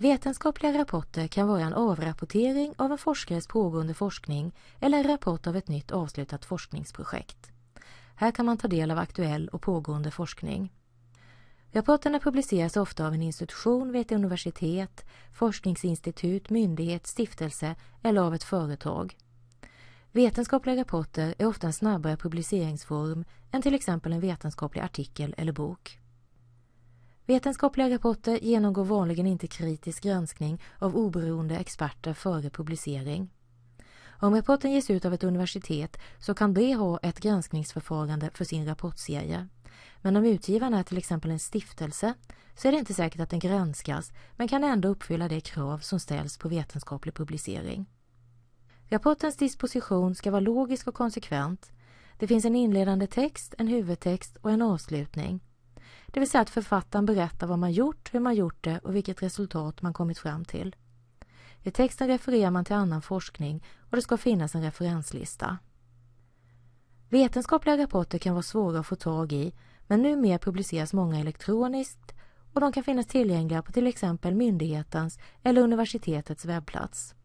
Vetenskapliga rapporter kan vara en avrapportering av en forskares pågående forskning eller en rapport av ett nytt avslutat forskningsprojekt. Här kan man ta del av aktuell och pågående forskning. Rapporterna publiceras ofta av en institution vid ett universitet, forskningsinstitut, myndighet, stiftelse eller av ett företag. Vetenskapliga rapporter är ofta en snabbare publiceringsform än till exempel en vetenskaplig artikel eller bok. Vetenskapliga rapporter genomgår vanligen inte kritisk granskning av oberoende experter före publicering. Om rapporten ges ut av ett universitet så kan det ha ett granskningsförfarande för sin rapportserie. Men om utgivaren är till exempel en stiftelse så är det inte säkert att den granskas men kan ändå uppfylla de krav som ställs på vetenskaplig publicering. Rapportens disposition ska vara logisk och konsekvent. Det finns en inledande text, en huvudtext och en avslutning. Det vill säga att författaren berättar vad man gjort, hur man gjort det och vilket resultat man kommit fram till. I texten refererar man till annan forskning och det ska finnas en referenslista. Vetenskapliga rapporter kan vara svåra att få tag i men numera publiceras många elektroniskt och de kan finnas tillgängliga på till exempel myndighetens eller universitetets webbplats.